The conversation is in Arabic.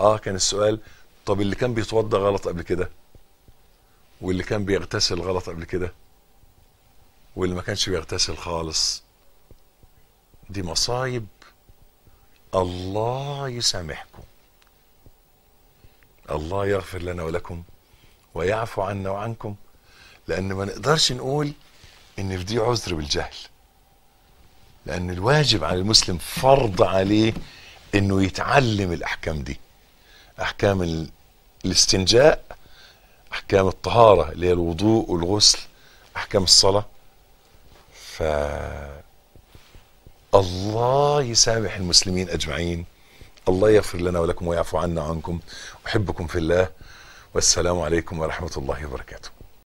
اه كان السؤال طب اللي كان بيتوضا غلط قبل كده واللي كان بيغتسل غلط قبل كده واللي ما كانش بيغتسل خالص دي مصايب الله يسامحكم الله يغفر لنا ولكم ويعفو عنا وعنكم لأن ما نقدرش نقول إن في دي عذر بالجهل لأن الواجب على المسلم فرض عليه إنه يتعلم الأحكام دي احكام الاستنجاء احكام الطهاره اللي هي الوضوء والغسل احكام الصلاه ف الله يسامح المسلمين اجمعين الله يغفر لنا ولكم ويعفو عنا وعنكم احبكم في الله والسلام عليكم ورحمه الله وبركاته